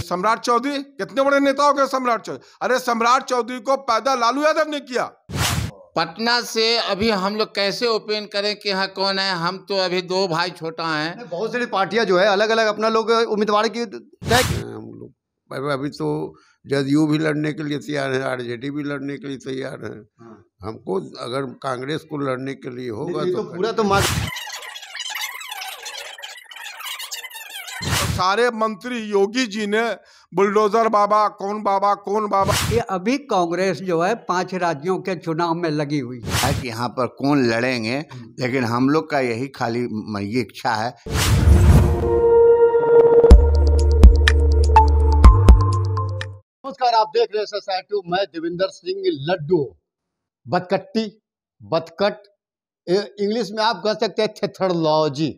सम्राट चौधरी कितने बड़े नेता हो गए सम्राट चौधरी अरे सम्राट चौधरी को पैदा लालू यादव ने किया पटना से अभी हम लोग कैसे ओपन करें कि यहाँ कौन है हम तो अभी दो भाई छोटा हैं बहुत सारी पार्टियां जो है अलग अलग अपना लोग उम्मीदवार की हाँ, हम लोग अभी तो जदयू भी लड़ने के लिए तैयार है आरजेडी भी लड़ने के लिए तैयार है हाँ। हमको अगर कांग्रेस को लड़ने के लिए होगा तो, तो, पूरा तो सारे मंत्री योगी जी ने बुलडोजर बाबा कौन बाबा कौन बाबा ये अभी कांग्रेस जो है पांच राज्यों के चुनाव में लगी हुई है कि यहाँ पर कौन लड़ेंगे हम्म। लेकिन हम लोग का यही खाली ये इच्छा है नमस्कार आप देख रहे हैं मैं देविंदर सिंह लड्डू बतकट्टी बतकट इंग्लिश में आप कह सकते हैं थेथरलॉजी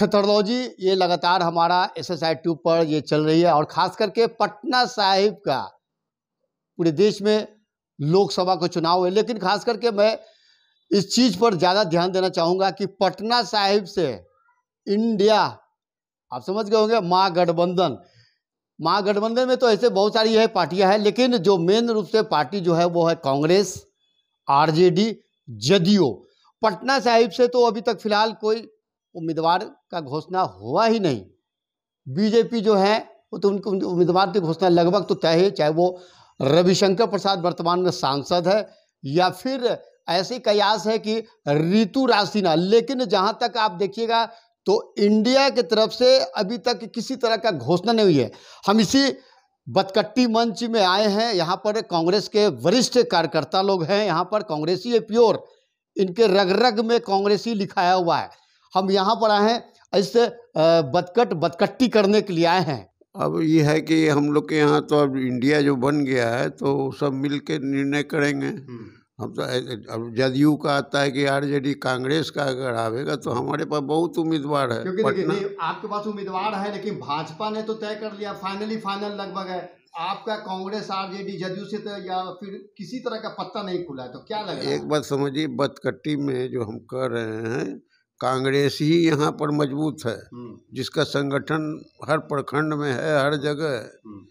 थेथोलॉजी ये लगातार हमारा एस एस आई ट्यूब पर ये चल रही है और ख़ास करके पटना साहिब का पूरे देश में लोकसभा का चुनाव है लेकिन खास करके मैं इस चीज़ पर ज़्यादा ध्यान देना चाहूँगा कि पटना साहिब से इंडिया आप समझ गए होंगे महागठबंधन महागठबंधन में तो ऐसे बहुत सारी यह पार्टियां हैं लेकिन जो मेन रूप से पार्टी जो है वो है कांग्रेस आरजेडी जदयू पटना साहिब से तो अभी तक फिलहाल कोई उम्मीदवार का घोषणा हुआ ही नहीं बीजेपी जो है वो तो उनके उम्मीदवार की घोषणा लगभग तो तय है चाहे वो रविशंकर प्रसाद वर्तमान में सांसद है या फिर ऐसी कयास है कि ऋतु रासिना लेकिन जहां तक आप देखिएगा तो इंडिया की तरफ से अभी तक किसी तरह का घोषणा नहीं हुई है हम इसी बतकट्टी मंच में आए हैं यहाँ पर कांग्रेस के वरिष्ठ कार्यकर्ता लोग हैं यहाँ पर कांग्रेसी है प्योर इनके रग रग में कांग्रेसी लिखाया हुआ है हम यहाँ पर आए हैं ऐसे बदकट बदकट्टी करने के लिए आए हैं अब ये है कि हम लोग के यहाँ तो अब इंडिया जो बन गया है तो सब मिल के निर्णय करेंगे हम हम्म। तो अब जदयू का आता है कि आरजेडी कांग्रेस का अगर आवेगा तो हमारे पास बहुत उम्मीदवार है क्योंकि देखिए नहीं आपके पास उम्मीदवार है लेकिन भाजपा ने तो तय कर लिया फाइनली फाइनल लगभग है आपका कांग्रेस आरजेडी जदयू से तो या फिर किसी तरह का पत्ता नहीं खुला है तो क्या लगा एक बात समझिए बदकट्टी में जो हम कर रहे हैं कांग्रेस ही यहाँ पर मजबूत है हम्म। जिसका संगठन हर प्रखंड में है हर जगह है हम्म।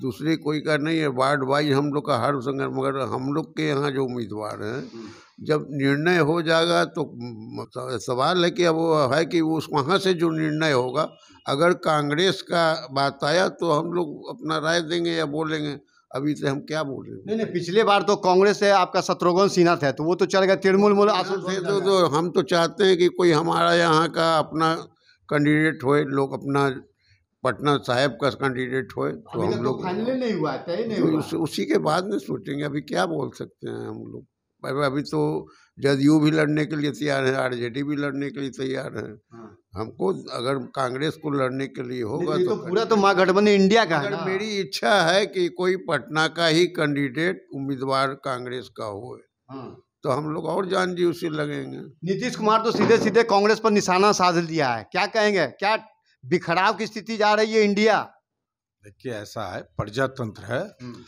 दूसरी कोई का नहीं है वार्ड वाइज हम लोग का हर संगठन मगर हम लोग के यहाँ जो उम्मीदवार हैं हम्म। जब निर्णय हो जाएगा तो सवाल है कि अब वो है कि उस वहाँ से जो निर्णय होगा अगर कांग्रेस का बात आया तो हम लोग अपना राय देंगे या बोलेंगे अभी से हम क्या बोल रहे हैं नहीं नहीं पिछले बार तो कांग्रेस से आपका शत्रुघ्न सिन्हा था तो वो तो चल गया तृणमूल मूल तो, तो हम तो चाहते हैं कि कोई हमारा यहाँ का अपना कैंडिडेट होए लोग अपना पटना साहब का कैंडिडेट होए तो हम तो लोग नहीं हुआ, तो उसी के बाद में सोचेंगे अभी क्या बोल सकते हैं हम लोग अभी तो जदयू भी लड़ने के लिए तैयार है आरजेडी भी लड़ने के लिए तैयार है हाँ। हमको अगर कांग्रेस को लड़ने के लिए होगा तो, तो, पूरा तो महागठबंधन इंडिया का है मेरी इच्छा है कि कोई पटना का ही कैंडिडेट उम्मीदवार कांग्रेस का हो हाँ। तो हम लोग और जान जी उसे लगेंगे नीतीश कुमार तो सीधे सीधे कांग्रेस पर निशाना साध दिया है क्या कहेंगे क्या बिखराव की स्थिति जा रही है इंडिया देखिए ऐसा है प्रजातंत्र है हम्म।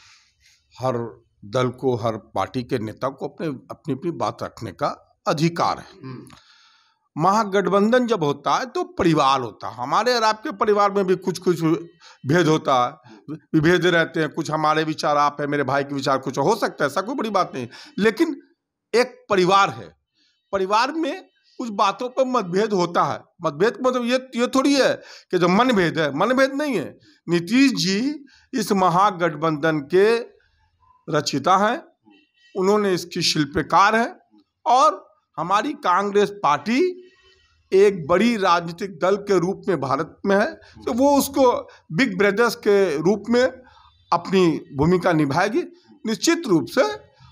हर दल को हर पार्टी के नेता को अपने अपनी अपनी बात रखने का अधिकार है हम्म। महागठबंधन जब होता है तो परिवार होता है हमारे और आपके परिवार में भी कुछ कुछ भेद होता है विभेद रहते हैं कुछ हमारे विचार आप है मेरे भाई के विचार कुछ हो सकता है ऐसा कोई बड़ी बात नहीं लेकिन एक परिवार है परिवार में कुछ बातों पर मतभेद होता है मतभेद मतलब ये ये थोड़ी है कि जो मनभेद है मनभेद नहीं है नीतीश जी इस महागठबंधन के रचिता है उन्होंने इसकी शिल्पकार है और हमारी कांग्रेस पार्टी एक बड़ी राजनीतिक दल के रूप में भारत में है तो वो उसको बिग ब्रदर्स के रूप में अपनी भूमिका निभाएगी निश्चित रूप से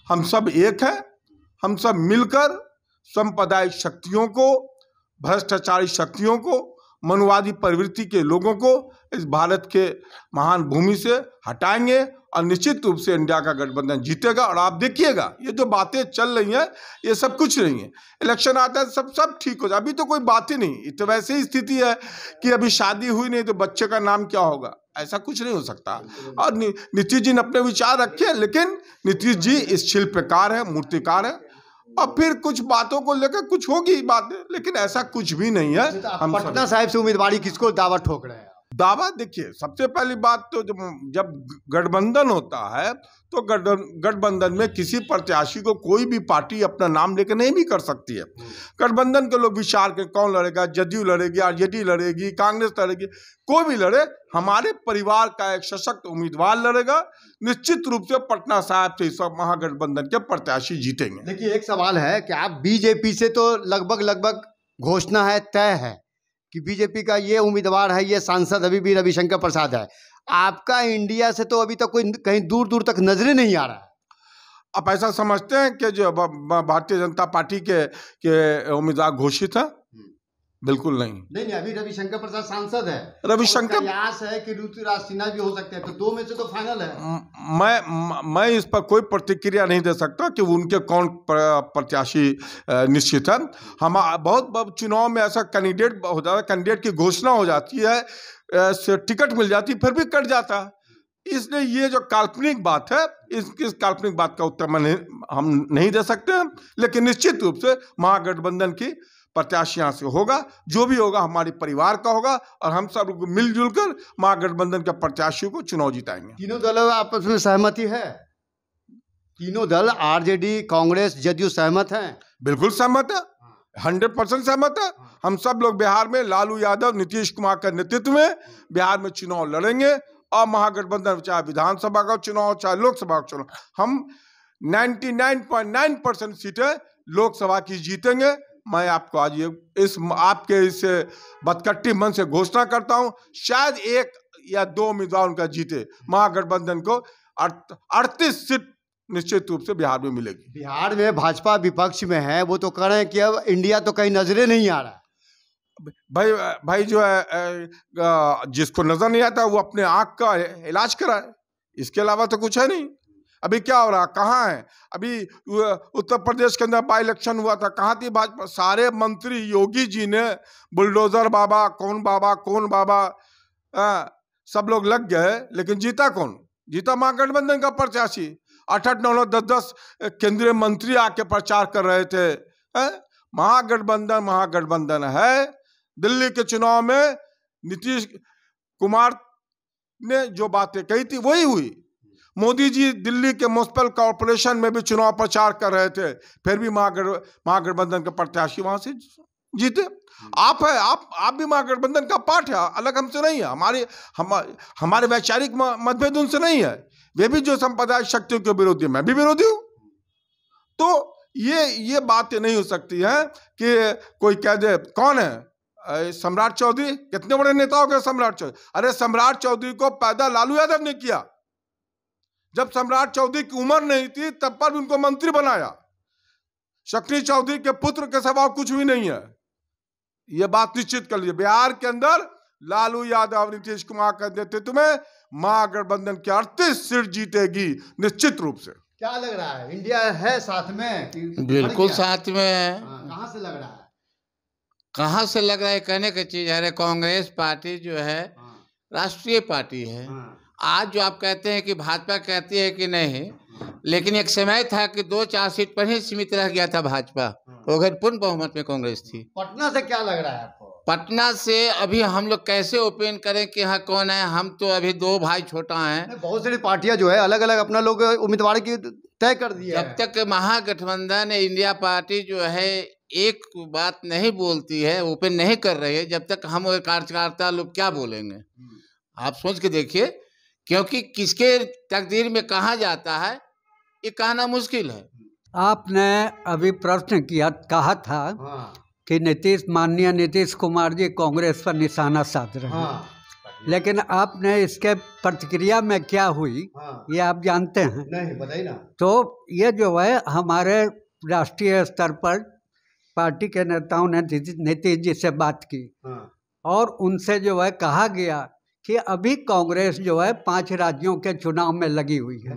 हम सब एक हैं हम सब मिलकर संप्रदायिक शक्तियों को भ्रष्टाचारी शक्तियों को मनुवादी प्रवृत्ति के लोगों को इस भारत के महान भूमि से हटाएंगे और निश्चित रूप से इंडिया का गठबंधन जीतेगा और आप देखिएगा ये जो बातें चल रही हैं ये सब कुछ नहीं है इलेक्शन आता है सब सब ठीक हो जाए अभी तो कोई बात ही नहीं तो वैसे ही स्थिति है कि अभी शादी हुई नहीं तो बच्चे का नाम क्या होगा ऐसा कुछ नहीं हो सकता और नीतीश जी ने अपने विचार रखे लेकिन नीतीश जी इस शिल्पकार है मूर्तिकार है और फिर कुछ बातों को लेकर कुछ होगी बातें लेकिन ऐसा कुछ भी नहीं है तो पटना साहिब से उम्मीदवारी किसको दावा ठोक रहे हैं दावा देखिए सबसे पहली बात तो जब जब गठबंधन होता है तो गठबंधन में किसी प्रत्याशी को कोई भी पार्टी अपना नाम लेकर नहीं भी कर सकती है गठबंधन के लोग विचार के कौन लड़ेगा जदयू लड़ेगी आरजेडी लड़ेगी कांग्रेस लड़ेगी कोई भी लड़े हमारे परिवार का एक सशक्त उम्मीदवार लड़ेगा निश्चित रूप से पटना साहब से इस महागठबंधन के प्रत्याशी जीतेंगे देखिए एक सवाल है कि आप बीजेपी से तो लगभग लगभग घोषणा है तय है कि बीजेपी का ये उम्मीदवार है ये सांसद अभी भी रविशंकर प्रसाद है आपका इंडिया से तो अभी तक कोई कहीं दूर दूर तक नजरे नहीं आ रहा है आप ऐसा समझते हैं कि जो भारतीय जनता पार्टी के के उम्मीदवार घोषित हैं बिल्कुल नहीं नहीं नहीं अभी रविशंकर प्रसाद सांसद है रविशंकर प्रयास है कि ऋतुराज सिन्हा भी हो सकते हैं तो दो में से तो फाइनल है मैं मैं इस पर कोई प्रतिक्रिया नहीं दे सकता कि उनके कौन प्रत्याशी निश्चित हैं हम बहुत, चुनाव में ऐसा कैंडिडेट हो जाता कैंडिडेट की घोषणा हो जाती है टिकट मिल जाती फिर भी कट जाता इसलिए ये जो काल्पनिक बात है इस किस काल्पनिक बात का उत्तर मैं हम नहीं दे सकते हैं लेकिन निश्चित रूप से महागठबंधन की प्रत्याशी यहाँ से होगा जो भी होगा हमारे परिवार का होगा और हम सब मिलजुल कर महागठबंधन के प्रत्याशियों को चुनाव जिताएंगे तीनों दलों आपस में सहमति है तीनों दल आरजेडी कांग्रेस जदयू सहमत हैं बिल्कुल सहमत है हंड्रेड परसेंट सहमत है हम सब लोग बिहार में लालू यादव नीतीश कुमार के नेतृत्व में बिहार में चुनाव लड़ेंगे और महागठबंधन चाहे विधानसभा का चुनाव चाहे लोकसभा का चुनाव हम 99.9 परसेंट सीटें लोकसभा की जीतेंगे मैं आपको आज ये इस आपके इस बदकट्टी मन से घोषणा करता हूं शायद एक या दो उम्मीदवार उनका जीते महागठबंधन को अड़तीस सीट निश्चित रूप से बिहार में मिलेगी बिहार में भाजपा विपक्ष में है वो तो कह रहे हैं कि अब इंडिया तो कहीं नजरे नहीं आ रहा है भाई भाई जो है जिसको नजर नहीं आता वो अपने आँख का इलाज कराए इसके अलावा तो कुछ है नहीं अभी क्या हो रहा कहाँ है अभी उत्तर प्रदेश के अंदर बाई इलेक्शन हुआ था कहाँ थी भाजपा सारे मंत्री योगी जी ने बुलडोजर बाबा कौन बाबा कौन बाबा आ, सब लोग लग गए लेकिन जीता कौन जीता महागठबंधन का प्रत्याशी आठ आठ नौ नौ दस दस केंद्रीय मंत्री आके प्रचार कर रहे थे महागठबंधन महागठबंधन है दिल्ली के चुनाव में नीतीश कुमार ने जो बातें कही थी वही हुई मोदी जी दिल्ली के म्यूनसिपल कॉरपोरेशन में भी चुनाव प्रचार कर रहे थे फिर भी महागठबंधन के प्रत्याशी वहां से जीते आप है आप आप भी महागठबंधन का पार्ट है अलग हमसे नहीं है हमारे हम हमारे वैचारिक मतभेद उनसे नहीं है वे भी जो संप्रदाय शक्तियों के विरोधी मैं भी विरोधी हूं तो ये ये बात नहीं हो सकती है कि कोई कह दे कौन है सम्राट चौधरी कितने बड़े नेताओं के सम्राट चौधरी अरे सम्राट चौधरी को पैदा लालू यादव ने किया जब सम्राट चौधरी की उम्र नहीं थी तब पर भी उनको मंत्री बनाया शक्ति चौधरी के पुत्र के स्वभाव कुछ भी नहीं है ये बात निश्चित कर लीजिए बिहार के अंदर लालू यादव नीतीश कुमार कह नेतृत्व में महागठबंधन की अड़तीस सीट जीतेगी निश्चित रूप से क्या लग रहा है इंडिया है साथ में बिल्कुल साथ में है हाँ, से लग रहा है कहा से लग रहा है कहने की चीज है कांग्रेस पार्टी जो है हाँ। राष्ट्रीय पार्टी है हाँ। आज जो आप कहते हैं कि भाजपा कहती है कि नहीं लेकिन एक समय था कि दो चार सीट पर ही सीमित रह गया था भाजपा मगर हाँ। पूर्ण बहुमत में कांग्रेस थी पटना से क्या लग रहा है आपको पटना से अभी हम लोग कैसे ओपन करें कि यहाँ कौन है हम तो अभी दो भाई छोटा हैं बहुत सारी पार्टियां जो है अलग अलग अपना लोग उम्मीदवार की तय कर दिया जब तक महागठबंधन इंडिया पार्टी जो है एक बात नहीं बोलती है ओपन नहीं कर रही है जब तक हम कार्यकर्ता लोग क्या बोलेंगे हम्म। आप सोच के देखिए क्योंकि किसके तकदीर में कहा जाता है ये कहना मुश्किल है आपने अभी प्रश्न किया कहा था हाँ। कि नीतीश माननीय नीतीश कुमार जी कांग्रेस पर निशाना साध रहे हैं हाँ। लेकिन आपने इसके प्रतिक्रिया में क्या हुई हाँ। ये आप जानते हैं नहीं बताइए ना तो ये जो है हमारे राष्ट्रीय स्तर पर पार्टी के नेताओं ने नीतीश जी से बात की हाँ। और उनसे जो है कहा गया कि अभी कांग्रेस जो है पांच राज्यों के चुनाव में लगी हुई है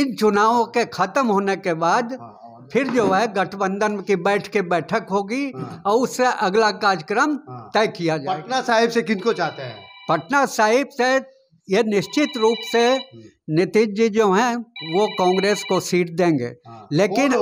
इन चुनावों के खत्म होने के बाद हाँ, हाँ। फिर जो है गठबंधन की बैठ के बैठक होगी हाँ। और उससे अगला कार्यक्रम तय किया जाए पटना साहिब से किनको चाहते हैं पटना साहिब से ये निश्चित रूप से हम्म। नीतीश जी जो हैं वो कांग्रेस को सीट देंगे लेकिन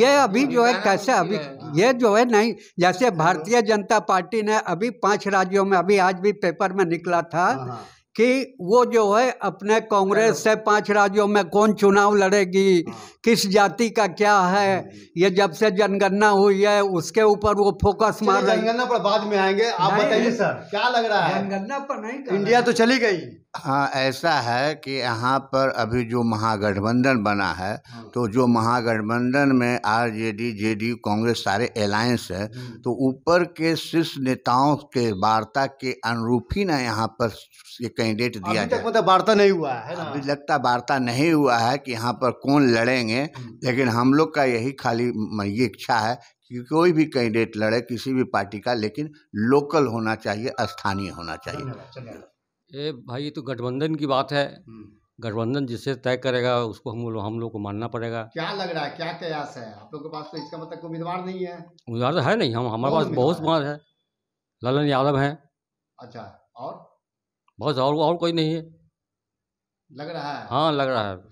ये अभी जो है कैसे अभी ये जो है नहीं जैसे हाँ। भारतीय जनता पार्टी ने अभी पांच राज्यों में अभी आज भी पेपर में निकला था हाँ, हाँ। कि वो जो है अपने कांग्रेस से पांच राज्यों में कौन चुनाव लड़ेगी हाँ। किस जाति का क्या है हम्म। ये जब से जनगणना हुई है उसके ऊपर वो फोकस मार रही जनगणना पर बाद में आएंगे आप बताइए सर क्या लग रहा है जनगणना पर नहीं इंडिया तो चली गई हाँ ऐसा है कि यहाँ पर अभी जो महागठबंधन बना है हाँ। तो जो महागठबंधन में आरजेडी जेडीयू कांग्रेस सारे अलायंस है हम्म। तो ऊपर के शीर्ष नेताओं के वार्ता के अनुरूप ही ना यहाँ पर कैंडिडेट दिया जाए मतलब वार्ता नहीं हुआ है ना? अभी लगता वार्ता नहीं हुआ है कि यहाँ पर कौन लड़ेंगे हम्म। लेकिन हम लोग का यही खाली ये इच्छा है कि कोई भी कैंडिडेट लड़े किसी भी पार्टी का लेकिन लोकल होना चाहिए स्थानीय होना चाहिए ए भाई तो गठबंधन की बात है हम्म। गठबंधन जिसे तय करेगा उसको हम लोग हम लोग को मानना पड़ेगा क्या लग रहा है क्या कयास है आप लोगों के पास तो इसका मतलब कोई उम्मीदवार नहीं है उम्मीदवार तो है नहीं हम हमारे पास बहुत उम्मीदवार है ललन यादव हैं अच्छा और बस और और कोई नहीं है लग रहा है हाँ लग रहा है